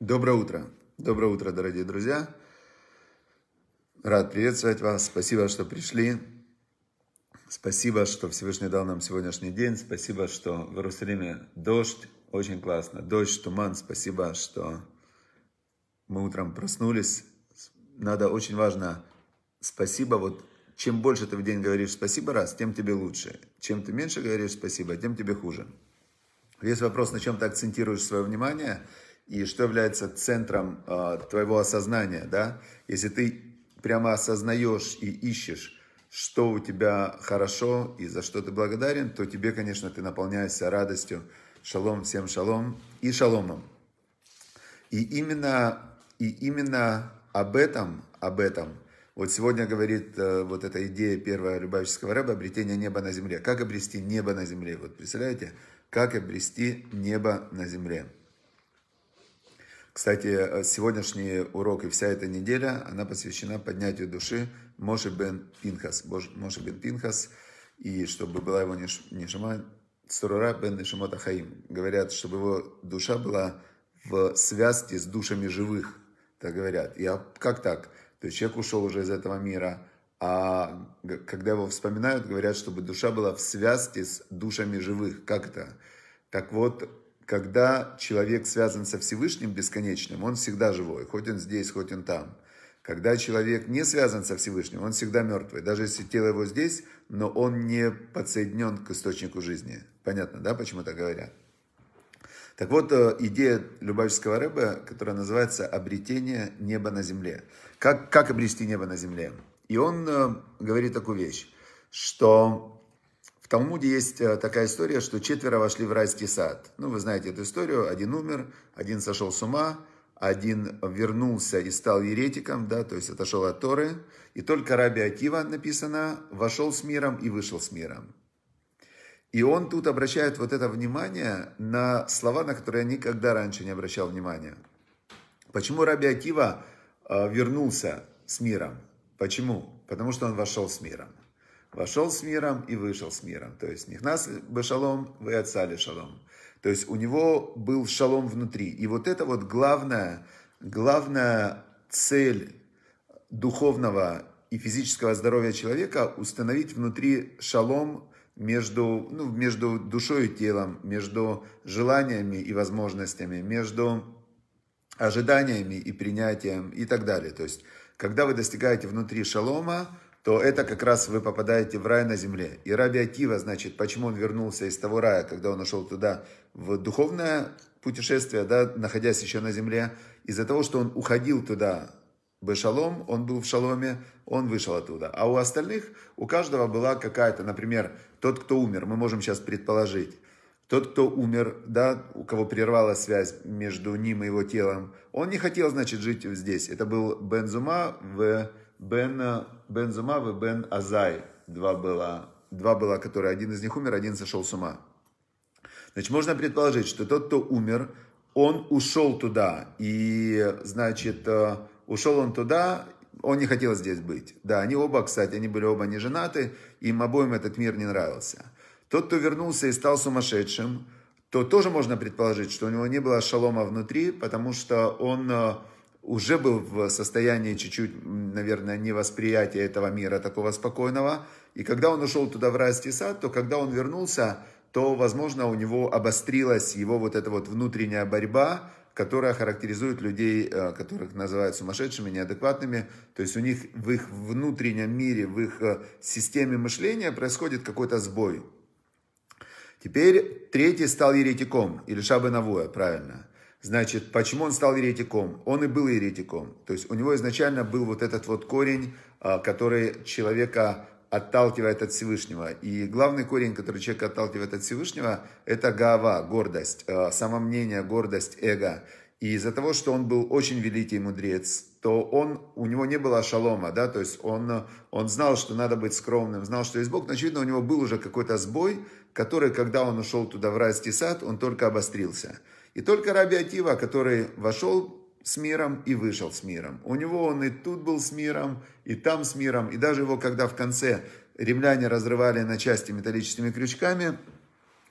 Доброе утро. Доброе утро, дорогие друзья. Рад приветствовать вас. Спасибо, что пришли. Спасибо, что Всевышний дал нам сегодняшний день. Спасибо, что в Иерусалиме дождь. Очень классно. Дождь, туман. Спасибо, что мы утром проснулись. Надо очень важно спасибо. Вот чем больше ты в день говоришь спасибо раз, тем тебе лучше. Чем ты меньше говоришь спасибо, тем тебе хуже. Есть вопрос, на чем ты акцентируешь свое внимание – и что является центром э, твоего осознания, да? Если ты прямо осознаешь и ищешь, что у тебя хорошо и за что ты благодарен, то тебе, конечно, ты наполняешься радостью. Шалом всем шалом и шаломом. И именно, и именно об этом, об этом, вот сегодня говорит э, вот эта идея первого рыбаческого раба, обретение неба на земле. Как обрести небо на земле? Вот представляете? Как обрести небо на земле? Кстати, э, сегодняшний урок и вся эта неделя, она посвящена поднятию души Моши бен Пинхас. Моши бен Пинхас, и чтобы была его нишама, Сурура бен Нишамота Хаим. Говорят, чтобы его душа была в связке с душами живых, так говорят. И а как так? То есть человек ушел уже из этого мира, а когда его вспоминают, говорят, чтобы душа была в связке с душами живых. Как это? Так вот, когда человек связан со Всевышним бесконечным, он всегда живой, хоть он здесь, хоть он там. Когда человек не связан со Всевышним, он всегда мертвый. Даже если тело его здесь, но он не подсоединен к источнику жизни. Понятно, да, почему так говорят? Так вот, э, идея Любавического рыба, которая называется «Обретение неба на земле». Как, как обрести небо на земле? И он э, говорит такую вещь, что Талмуде есть э, такая история, что четверо вошли в райский сад. Ну, вы знаете эту историю. Один умер, один сошел с ума, один вернулся и стал еретиком, да, то есть отошел от Торы. И только Раби Акива, написано, вошел с миром и вышел с миром. И он тут обращает вот это внимание на слова, на которые я никогда раньше не обращал внимания. Почему Раби Акива э, вернулся с миром? Почему? Потому что он вошел с миром. Вошел с миром и вышел с миром. То есть Нихнас бы шалом, вы отцали шалом. То есть у него был шалом внутри. И вот это вот главная, главная цель духовного и физического здоровья человека установить внутри шалом между, ну, между душой и телом, между желаниями и возможностями, между ожиданиями и принятием и так далее. То есть, когда вы достигаете внутри шалома, то это как раз вы попадаете в рай на земле. И Раби Акива, значит, почему он вернулся из того рая, когда он ушел туда, в духовное путешествие, да, находясь еще на земле, из-за того, что он уходил туда бы шалом, он был в шаломе, он вышел оттуда. А у остальных, у каждого была какая-то, например, тот, кто умер, мы можем сейчас предположить, тот, кто умер, да, у кого прервалась связь между ним и его телом, он не хотел, значит, жить здесь. Это был Бензума в Бен, э, Бензума и Бен Азай. Два было, два было, которые один из них умер, один сошел с ума. Значит, можно предположить, что тот, кто умер, он ушел туда. И, значит, э, ушел он туда, он не хотел здесь быть. Да, они оба, кстати, они были оба не женаты, им обоим этот мир не нравился. Тот, кто вернулся и стал сумасшедшим, то тоже можно предположить, что у него не было шалома внутри, потому что он э, уже был в состоянии чуть-чуть, наверное, невосприятия этого мира такого спокойного. И когда он ушел туда в райский сад, то когда он вернулся, то, возможно, у него обострилась его вот эта вот внутренняя борьба, которая характеризует людей, э, которых называют сумасшедшими, неадекватными. То есть у них в их внутреннем мире, в их э, системе мышления происходит какой-то сбой. Теперь третий стал еретиком, или Шабы правильно. Значит, почему он стал еретиком? Он и был еретиком. То есть у него изначально был вот этот вот корень, а, который человека отталкивает от Всевышнего. И главный корень, который человек отталкивает от Всевышнего, это гава, гордость, а, самомнение, гордость, эго. И из-за того, что он был очень великий мудрец, то он, у него не было шалома, да, то есть он, он знал, что надо быть скромным, знал, что есть Бог, но, очевидно, у него был уже какой-то сбой, который, когда он ушел туда в райский сад, он только обострился. И только Раби Акива, который вошел с миром и вышел с миром. У него он и тут был с миром, и там с миром. И даже его, когда в конце римляне разрывали на части металлическими крючками,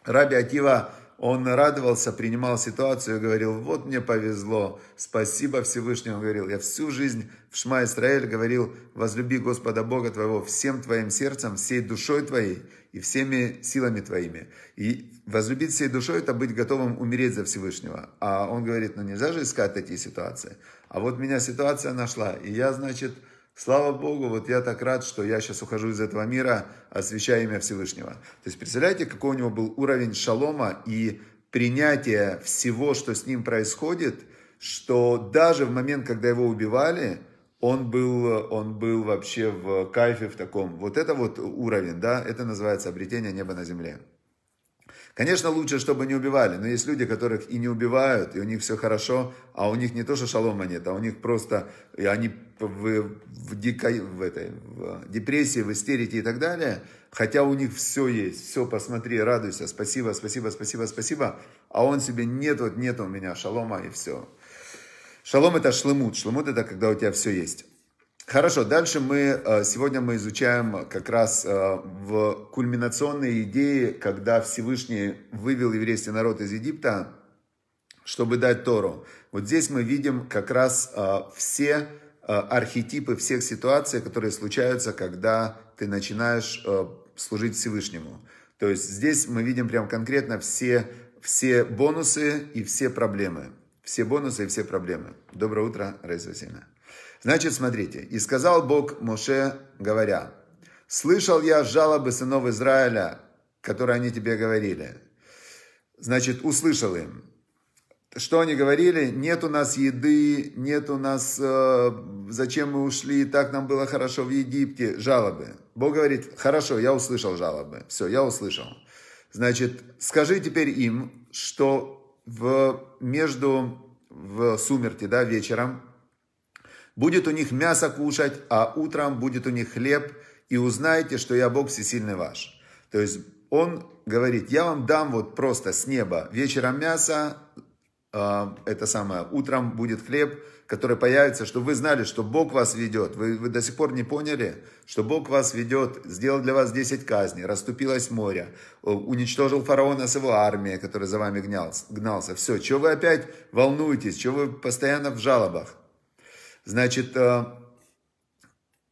Раби Акива он радовался, принимал ситуацию и говорил, вот мне повезло, спасибо Всевышнему, говорил, я всю жизнь в Шма Исраэль говорил, возлюби Господа Бога твоего всем твоим сердцем, всей душой твоей и всеми силами твоими. И возлюбить всей душой – это быть готовым умереть за Всевышнего. А он говорит, ну нельзя же искать такие ситуации. А вот меня ситуация нашла, и я, значит, Слава Богу, вот я так рад, что я сейчас ухожу из этого мира, освящая имя Всевышнего. То есть, представляете, какой у него был уровень шалома и принятия всего, что с ним происходит, что даже в момент, когда его убивали, он был, он был вообще в кайфе в таком. Вот это вот уровень, да, это называется обретение неба на земле. Конечно, лучше, чтобы не убивали, но есть люди, которых и не убивают, и у них все хорошо, а у них не то, что шалома нет, а у них просто, и они в, в, дико, в, этой, в депрессии, в истерике и так далее, хотя у них все есть, все, посмотри, радуйся, спасибо, спасибо, спасибо, спасибо, а он себе нет, вот нет у меня шалома и все. Шалом это шлемут, шлемут это когда у тебя все есть. Хорошо, дальше мы, э, сегодня мы изучаем как раз э, в кульминационной идее, когда Всевышний вывел еврейский народ из Египта, чтобы дать Тору. Вот здесь мы видим как раз э, все архетипы всех ситуаций, которые случаются, когда ты начинаешь служить Всевышнему. То есть здесь мы видим прям конкретно все, все бонусы и все проблемы. Все бонусы и все проблемы. Доброе утро, Раиса Васильевна. Значит, смотрите. «И сказал Бог Моше, говоря, «Слышал я жалобы сынов Израиля, которые они тебе говорили». Значит, услышал им. Что они говорили? Нет у нас еды, нет у нас... Э, зачем мы ушли? Так нам было хорошо в Египте. Жалобы. Бог говорит, хорошо, я услышал жалобы. Все, я услышал. Значит, скажи теперь им, что в, между в сумерки, да, вечером, Будет у них мясо кушать, а утром будет у них хлеб, и узнаете, что я Бог всесильный ваш. То есть он говорит, я вам дам вот просто с неба вечером мясо, э, это самое, утром будет хлеб, который появится, чтобы вы знали, что Бог вас ведет. Вы, вы до сих пор не поняли, что Бог вас ведет, сделал для вас 10 казней, расступилось море, уничтожил фараона с его армией, который за вами гнался. гнался. Все, чего вы опять волнуетесь, чего вы постоянно в жалобах? Значит, э,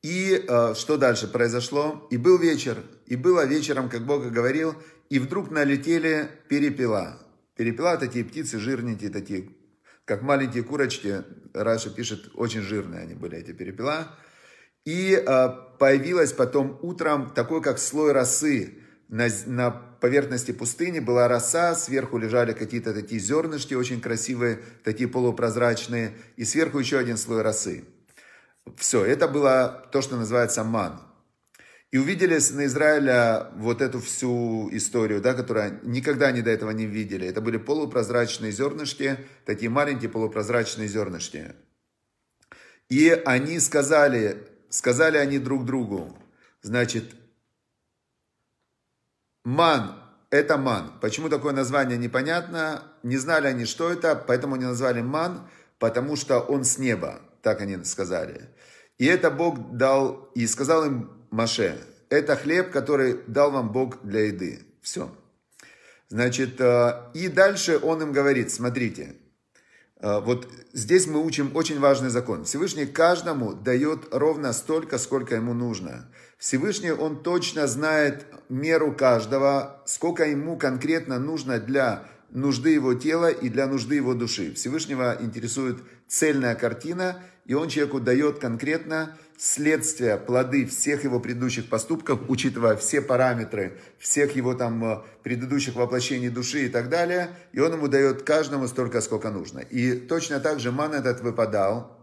и э, что дальше произошло? И был вечер, и было вечером, как Бог говорил, и вдруг налетели перепела. Перепела – такие птицы жирненькие, такие, как маленькие курочки. Раша пишет, очень жирные они были, эти перепела. И э, появилось потом утром такой, как слой росы на, на поверхности пустыни была роса, сверху лежали какие-то такие зернышки очень красивые, такие полупрозрачные, и сверху еще один слой росы. Все, это было то, что называется ман. И увидели на Израиля вот эту всю историю, да, которую никогда они до этого не видели. Это были полупрозрачные зернышки, такие маленькие полупрозрачные зернышки. И они сказали, сказали они друг другу, значит, Ман – это ман. Почему такое название непонятно? Не знали они, что это, поэтому они назвали ман, потому что он с неба, так они сказали. И это Бог дал, и сказал им Маше, это хлеб, который дал вам Бог для еды. Все. Значит, э, и дальше он им говорит, смотрите, э, вот здесь мы учим очень важный закон. Всевышний каждому дает ровно столько, сколько ему нужно. Всевышний, он точно знает меру каждого, сколько ему конкретно нужно для нужды его тела и для нужды его души. Всевышнего интересует цельная картина, и он человеку дает конкретно следствие, плоды всех его предыдущих поступков, учитывая все параметры всех его там э, предыдущих воплощений души и так далее, и он ему дает каждому столько, сколько нужно. И точно так же ман этот выпадал.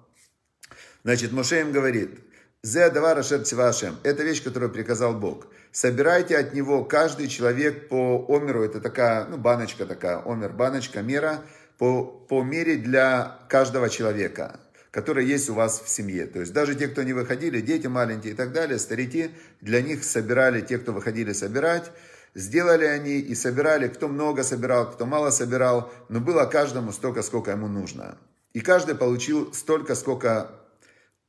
Значит, Мошеем говорит – Зе Адавара Шерцевашем. Это вещь, которую приказал Бог. Собирайте от него каждый человек по омеру. Это такая, ну, баночка такая, омер, баночка, мера. По, по мере для каждого человека, который есть у вас в семье. То есть даже те, кто не выходили, дети маленькие и так далее, старики, для них собирали, те, кто выходили собирать. Сделали они и собирали, кто много собирал, кто мало собирал, но было каждому столько, сколько ему нужно. И каждый получил столько, сколько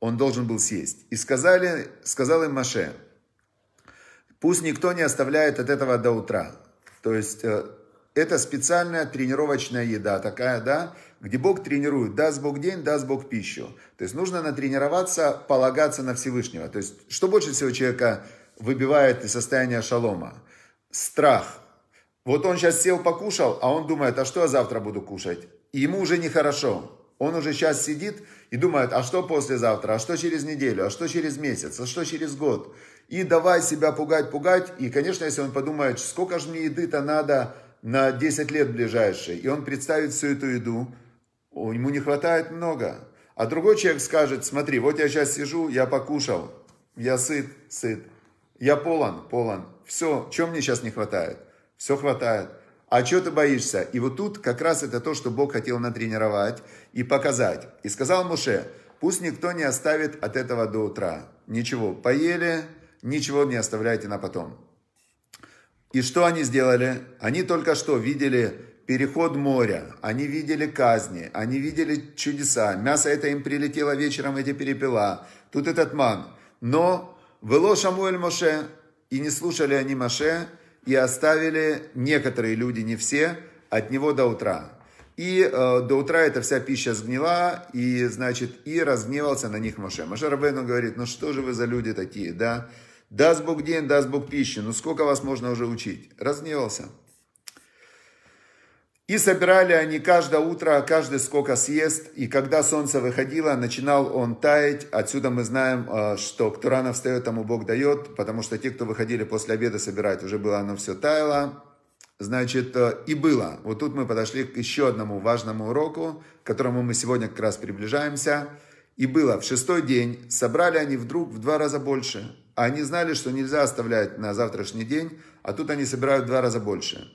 он должен был съесть. И сказали, сказал им Маше, пусть никто не оставляет от этого до утра. То есть э, это специальная тренировочная еда такая, да, где Бог тренирует, даст Бог день, даст Бог пищу. То есть нужно натренироваться, полагаться на Всевышнего. То есть что больше всего человека выбивает из состояния шалома? Страх. Вот он сейчас сел покушал, а он думает, а что я завтра буду кушать? И ему уже нехорошо. Он уже сейчас сидит и думает, а что послезавтра, а что через неделю, а что через месяц, а что через год. И давай себя пугать, пугать. И, конечно, если он подумает, сколько же мне еды-то надо на 10 лет ближайшие, и он представит всю эту еду, ему не хватает много. А другой человек скажет, смотри, вот я сейчас сижу, я покушал, я сыт, сыт, я полон, полон. Все, чем мне сейчас не хватает? Все хватает а чего ты боишься? И вот тут как раз это то, что Бог хотел натренировать и показать. И сказал Муше, пусть никто не оставит от этого до утра. Ничего, поели, ничего не оставляйте на потом. И что они сделали? Они только что видели переход моря, они видели казни, они видели чудеса. Мясо это им прилетело вечером, эти перепела. Тут этот ман. Но вело Шамуэль Моше, и не слушали они Моше, и оставили некоторые люди, не все, от него до утра. И э, до утра эта вся пища сгнила, и, значит, и разгневался на них Моше. Моше Рабейну говорит, ну что же вы за люди такие, да? Даст Бог день, даст Бог пищу, ну сколько вас можно уже учить? Разгневался. И собирали они каждое утро, каждый сколько съест, и когда солнце выходило, начинал он таять. Отсюда мы знаем, э, что кто рано встает, тому Бог дает, потому что те, кто выходили после обеда собирать, уже было оно все таяло. Значит, э, и было. Вот тут мы подошли к еще одному важному уроку, к которому мы сегодня как раз приближаемся. И было, в шестой день собрали они вдруг в два раза больше. А они знали, что нельзя оставлять на завтрашний день, а тут они собирают в два раза больше.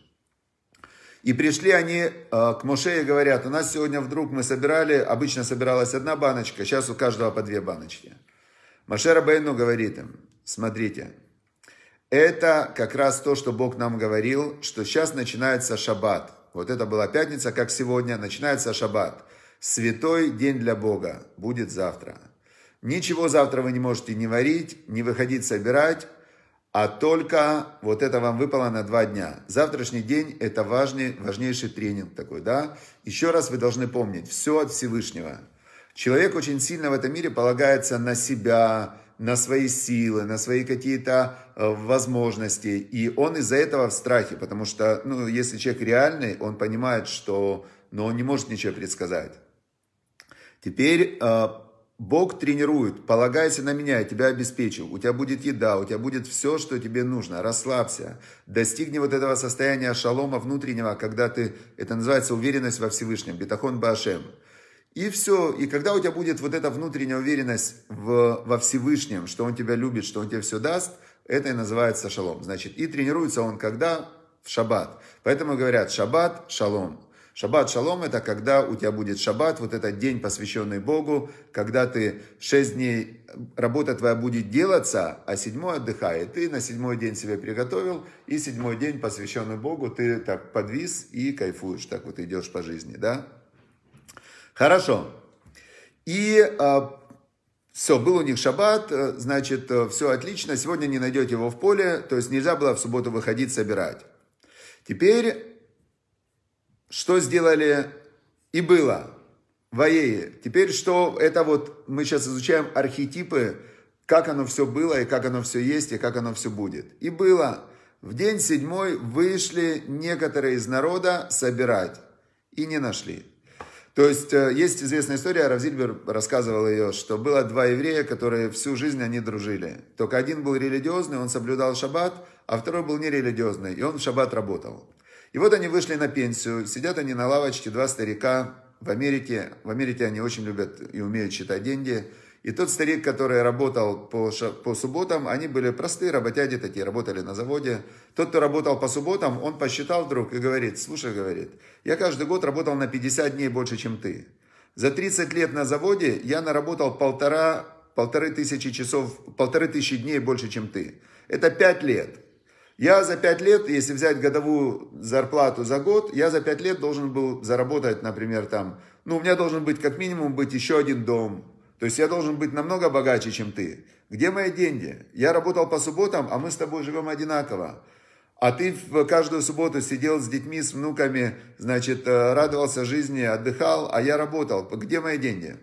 И пришли они э, к Моше и говорят, у нас сегодня вдруг мы собирали, обычно собиралась одна баночка, сейчас у каждого по две баночки. Моше Рабейну говорит им, смотрите, это как раз то, что Бог нам говорил, что сейчас начинается шаббат. Вот это была пятница, как сегодня, начинается шаббат. Святой день для Бога будет завтра. Ничего завтра вы не можете не варить, не выходить собирать, а только вот это вам выпало на два дня. Завтрашний день – это важный, важнейший тренинг такой, да? Еще раз вы должны помнить, все от Всевышнего. Человек очень сильно в этом мире полагается на себя, на свои силы, на свои какие-то э, возможности. И он из-за этого в страхе, потому что, ну, если человек реальный, он понимает, что, но ну, он не может ничего предсказать. Теперь э, Бог тренирует, полагайся на меня, я тебя обеспечу, у тебя будет еда, у тебя будет все, что тебе нужно, расслабься, достигни вот этого состояния шалома внутреннего, когда ты, это называется уверенность во Всевышнем, бетахон башем. И все, и когда у тебя будет вот эта внутренняя уверенность в, во Всевышнем, что Он тебя любит, что Он тебе все даст, это и называется шалом. Значит, и тренируется он когда? В шаббат. Поэтому говорят шаббат, шалом. Шаббат шалом – это когда у тебя будет шаббат, вот этот день, посвященный Богу, когда ты шесть дней, работа твоя будет делаться, а седьмой отдыхает. Ты на седьмой день себе приготовил, и седьмой день, посвященный Богу, ты так подвис и кайфуешь, так вот идешь по жизни, да? Хорошо. И а, все, был у них шаббат, э, значит, э, все отлично, сегодня не найдете его в поле, то есть нельзя было в субботу выходить собирать. Теперь что сделали и было в Аее. Теперь что это вот, мы сейчас изучаем архетипы, как оно все было и как оно все есть и как оно все будет. И было, в день седьмой вышли некоторые из народа собирать и не нашли. То есть, э, есть известная история, Равзильбер рассказывал ее, что было два еврея, которые всю жизнь они дружили. Только один был религиозный, он соблюдал шаббат, а второй был нерелигиозный, и он в шаббат работал. И вот они вышли на пенсию, сидят они на лавочке, два старика в Америке. В Америке они очень любят и умеют считать деньги. И тот старик, который работал по, по субботам, они были простые работяги такие, работали на заводе. Тот, кто работал по субботам, он посчитал вдруг и говорит, слушай, говорит, я каждый год работал на 50 дней больше, чем ты. За 30 лет на заводе я наработал полтора, полторы тысячи часов, полторы тысячи дней больше, чем ты. Это 5 лет. Я за 5 лет, если взять годовую зарплату за год, я за 5 лет должен был заработать, например, там, ну, у меня должен быть как минимум быть еще один дом. То есть я должен быть намного богаче, чем ты. Где мои деньги? Я работал по субботам, а мы с тобой живем одинаково. А ты в каждую субботу сидел с детьми, с внуками, значит, э, радовался жизни, отдыхал, а я работал. Где мои деньги?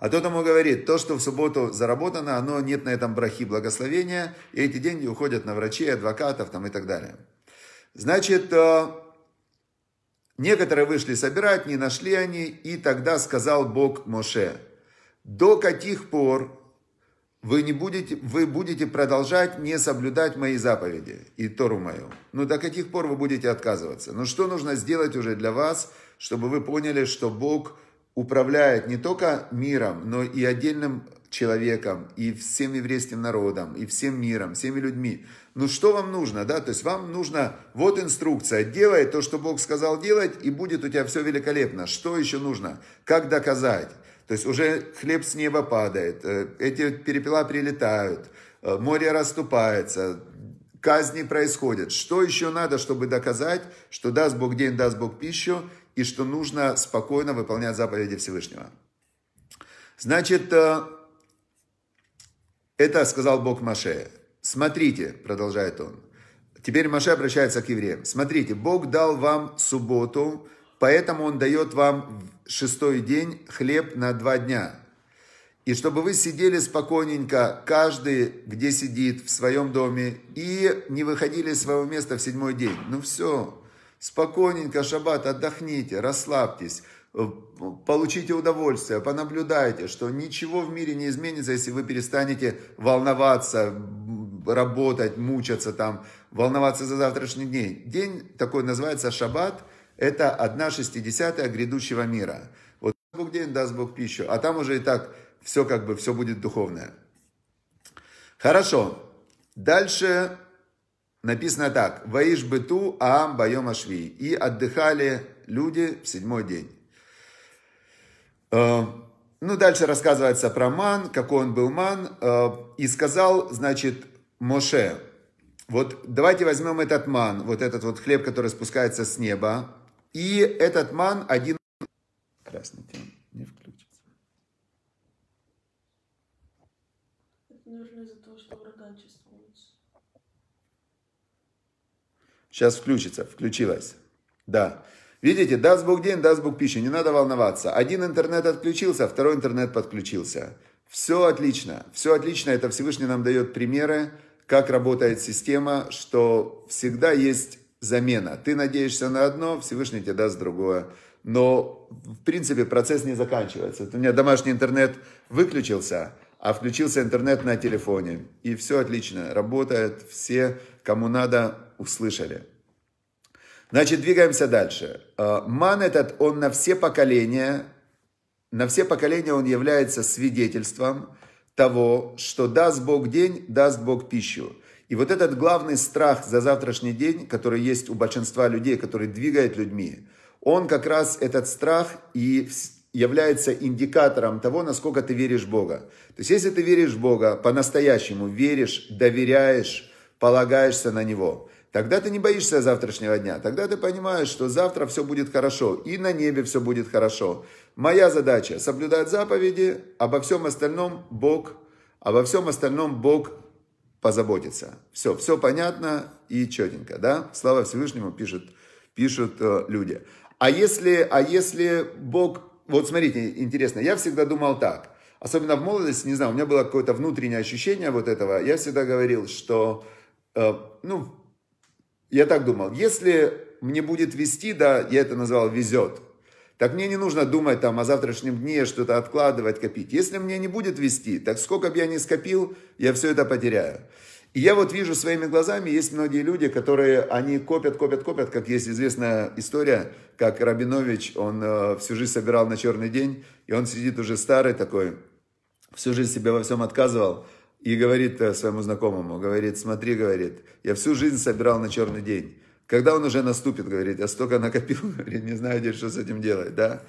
А тот ему говорит, то, что в субботу заработано, оно нет на этом брахи благословения, и эти деньги уходят на врачей, адвокатов там и так далее. Значит, э, некоторые вышли собирать, не нашли они, и тогда сказал Бог Моше, до каких пор вы, не будете, вы будете продолжать не соблюдать мои заповеди и Тору мою. Ну, до каких пор вы будете отказываться? Ну, что нужно сделать уже для вас, чтобы вы поняли, что Бог – управляет не только миром, но и отдельным человеком, и всем еврейским народом, и всем миром, всеми людьми. Ну что вам нужно, да? То есть вам нужно, вот инструкция, делай то, что Бог сказал делать, и будет у тебя все великолепно. Что еще нужно? Как доказать? То есть уже хлеб с неба падает, э, эти перепела прилетают, э, море расступается, казни происходят. Что еще надо, чтобы доказать, что даст Бог день, даст Бог пищу, и что нужно спокойно выполнять заповеди Всевышнего. Значит, э, это сказал Бог Маше. Смотрите, продолжает он. Теперь Маше обращается к евреям. Смотрите, Бог дал вам субботу, поэтому Он дает вам шестой день хлеб на два дня. И чтобы вы сидели спокойненько, каждый, где сидит, в своем доме, и не выходили из своего места в седьмой день. Ну все, Спокойненько, шаббат, отдохните, расслабьтесь, э, получите удовольствие, понаблюдайте, что ничего в мире не изменится, если вы перестанете волноваться, работать, мучаться там, волноваться за завтрашний день. День такой называется шаббат, это одна шестидесятая грядущего мира. Вот Бог день, даст Бог пищу, а там уже и так все как бы, все будет духовное. Хорошо. Дальше Написано так. «Ваиш быту аам байом ашви». И отдыхали люди в седьмой день. Э, ну, дальше рассказывается про ман, какой он был ман. Э, и сказал, значит, Моше, вот давайте возьмем этот ман, вот этот вот хлеб, который спускается с неба. И этот ман один... Красный тем не включится. Это, наверное, из-за того, что ураган чувствует. Сейчас включится, включилась. Да. Видите, даст Бог день, даст Бог пищу, не надо волноваться. Один интернет отключился, второй интернет подключился. Все отлично, все отлично, это Всевышний нам дает примеры, как работает система, что всегда есть замена. Ты надеешься на одно, Всевышний тебе даст другое. Но, в принципе, процесс не заканчивается. У меня домашний интернет выключился, а включился интернет на телефоне. И все отлично, работает, все кому надо, услышали. Значит, двигаемся дальше. Э, ман этот, он на все поколения, на все поколения он является свидетельством того, что даст Бог день, даст Бог пищу. И вот этот главный страх за завтрашний день, который есть у большинства людей, который двигает людьми, он как раз этот страх и является индикатором того, насколько ты веришь в Бога. То есть, если ты веришь в Бога, по-настоящему веришь, доверяешь, полагаешься на него. Тогда ты не боишься завтрашнего дня. Тогда ты понимаешь, что завтра все будет хорошо. И на небе все будет хорошо. Моя задача – соблюдать заповеди. Обо всем остальном Бог, обо всем остальном Бог позаботится. Все, все понятно и четенько, да? Слава Всевышнему пишет, пишут э, люди. А если, а если Бог... Вот смотрите, интересно, я всегда думал так. Особенно в молодости, не знаю, у меня было какое-то внутреннее ощущение вот этого. Я всегда говорил, что Э, ну, я так думал, если мне будет вести, да, я это назвал везет, так мне не нужно думать там о завтрашнем дне, что-то откладывать, копить. Если мне не будет вести, так сколько бы я ни скопил, я все это потеряю. И я вот вижу своими глазами, есть многие люди, которые, они копят, копят, копят, как есть известная история, как Рабинович, он э, всю жизнь собирал на черный день, и он сидит уже старый такой, всю жизнь себе во всем отказывал, и говорит э, своему знакомому, говорит, смотри, говорит, я всю жизнь собирал на черный день. Когда он уже наступит, говорит, я столько накопил, говорит, не знаю, где, что с этим делать, да.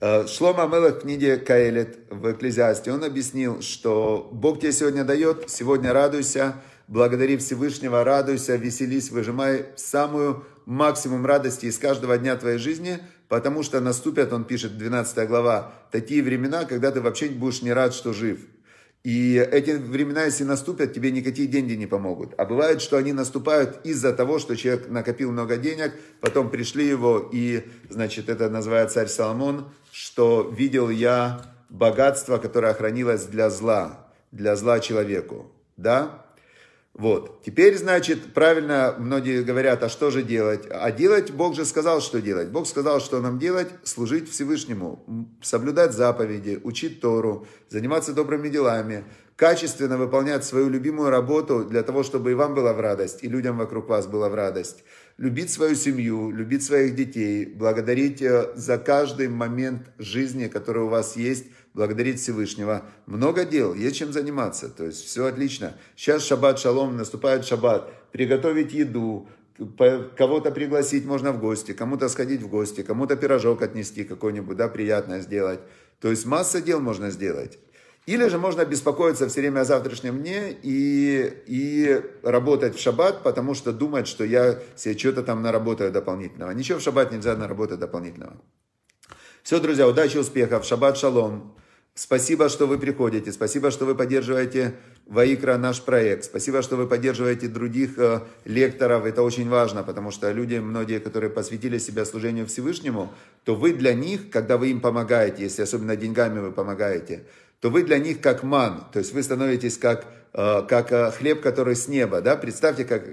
Э, Шлома Мелах в книге Каэлет в Экклезиасте, он объяснил, что Бог тебе сегодня дает, сегодня радуйся, благодари Всевышнего, радуйся, веселись, выжимай самую максимум радости из каждого дня твоей жизни, потому что наступят, он пишет, 12 глава, такие времена, когда ты вообще будешь не рад, что жив. И эти времена, если наступят, тебе никакие деньги не помогут. А бывает, что они наступают из-за того, что человек накопил много денег, потом пришли его, и, значит, это называет царь Соломон, что видел я богатство, которое хранилось для зла, для зла человеку. Да? Вот. Теперь, значит, правильно многие говорят, а что же делать? А делать, Бог же сказал, что делать. Бог сказал, что нам делать, служить Всевышнему, соблюдать заповеди, учить Тору, заниматься добрыми делами, качественно выполнять свою любимую работу для того, чтобы и вам была в радость, и людям вокруг вас была в радость. Любить свою семью, любить своих детей, благодарить э, за каждый момент жизни, который у вас есть, благодарить Всевышнего. Много дел, есть чем заниматься. То есть все отлично. Сейчас шаббат шалом, наступает шаббат. Приготовить еду, кого-то пригласить можно в гости, кому-то сходить в гости, кому-то пирожок отнести какой-нибудь, да, приятное сделать. То есть масса дел можно сделать. Или же можно беспокоиться все время о завтрашнем дне и, и работать в шаббат, потому что думать, что я себе что-то там наработаю дополнительного. Ничего в шаббат нельзя наработать дополнительного. Все, друзья, удачи, успехов, шаббат шалом. Спасибо, что вы приходите, спасибо, что вы поддерживаете Ваикра наш проект, спасибо, что вы поддерживаете других э, лекторов, это очень важно, потому что люди, многие, которые посвятили себя служению Всевышнему, то вы для них, когда вы им помогаете, если особенно деньгами вы помогаете, то вы для них как ман, то есть вы становитесь как, э, как э, хлеб, который с неба, да, представьте, как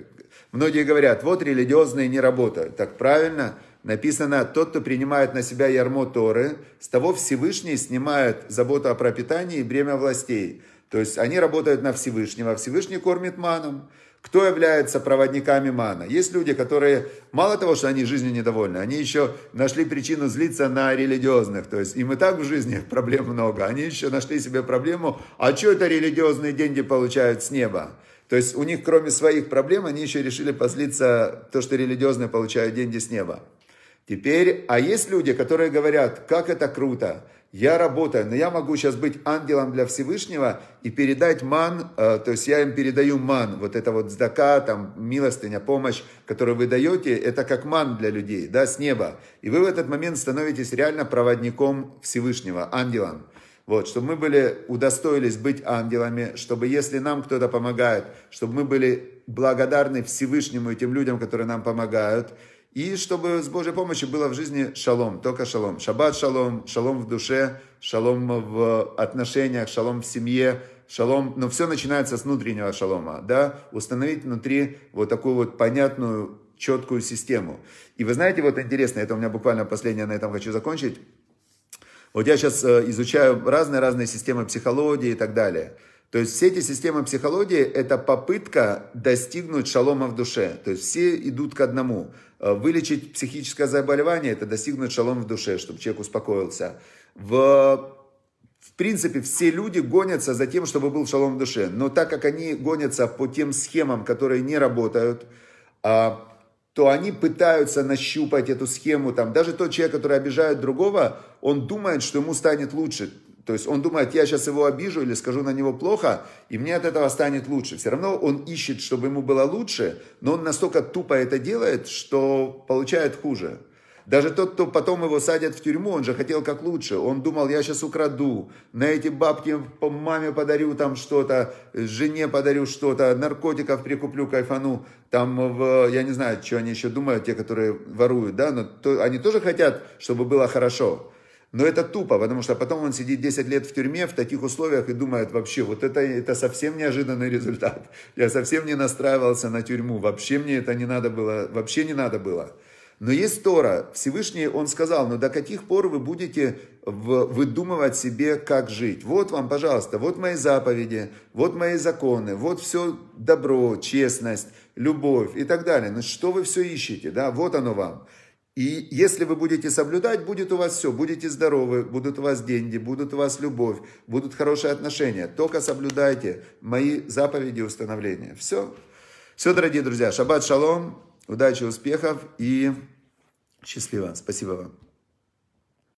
многие говорят, вот религиозные не работают, так правильно, написано, тот, кто принимает на себя ярмо Торы, с того Всевышний снимает заботу о пропитании и бремя властей. То есть они работают на Всевышнего, а Всевышний кормит маном. Кто является проводниками мана? Есть люди, которые мало того, что они жизнью недовольны, они еще нашли причину злиться на религиозных. То есть им и так в жизни проблем много. Они еще нашли себе проблему, а что это религиозные деньги получают с неба? То есть у них, кроме своих проблем, они еще решили позлиться то, что религиозные получают деньги с неба. Теперь, а есть люди, которые говорят, как это круто, я работаю, но я могу сейчас быть ангелом для Всевышнего и передать ман, э, то есть я им передаю ман, вот это вот здака, там, милостыня, помощь, которую вы даете, это как ман для людей, да, с неба. И вы в этот момент становитесь реально проводником Всевышнего, ангелом. Вот, чтобы мы были, удостоились быть ангелами, чтобы если нам кто-то помогает, чтобы мы были благодарны Всевышнему и тем людям, которые нам помогают, и чтобы с Божьей помощью было в жизни шалом, только шалом. Шаббат шалом, шалом в душе, шалом в отношениях, шалом в семье, шалом. Но все начинается с внутреннего шалома, да? Установить внутри вот такую вот понятную, четкую систему. И вы знаете, вот интересно, это у меня буквально последнее, на этом хочу закончить. Вот я сейчас э, изучаю разные-разные системы психологии и так далее. То есть все эти системы психологии – это попытка достигнуть шалома в душе. То есть все идут к одному – Э, вылечить психическое заболевание – это достигнуть шалом в душе, чтобы человек успокоился. В в принципе, все люди гонятся за тем, чтобы был шалом в душе. Но так как они гонятся по тем схемам, которые не работают, а, то они пытаются нащупать эту схему. Там, даже тот человек, который обижает другого, он думает, что ему станет лучше. То есть он думает, я сейчас его обижу или скажу на него плохо, и мне от этого станет лучше. Все равно он ищет, чтобы ему было лучше, но он настолько тупо это делает, что получает хуже. Даже тот, кто потом его садят в тюрьму, он же хотел как лучше. Он думал, я сейчас украду, на эти бабки маме подарю там что-то, жене подарю что-то, наркотиков прикуплю, кайфану. Там, в, я не знаю, что они еще думают, те, которые воруют, да, но то, они тоже хотят, чтобы было хорошо. Но это тупо, потому что потом он сидит 10 лет в тюрьме в таких условиях и думает вообще, вот это, это совсем неожиданный результат. Я совсем не настраивался на тюрьму, вообще мне это не надо было, вообще не надо было. Но есть Тора, Всевышний, он сказал, ну до каких пор вы будете выдумывать себе, как жить? Вот вам, пожалуйста, вот мои заповеди, вот мои законы, вот все добро, честность, любовь и так далее. Ну что вы все ищете, да, вот оно вам. И если вы будете соблюдать, будет у вас все, будете здоровы, будут у вас деньги, будут у вас любовь, будут хорошие отношения. Только соблюдайте мои заповеди и установления. Все. Все, дорогие друзья, шаббат шалом, удачи, успехов и счастливо. Спасибо вам.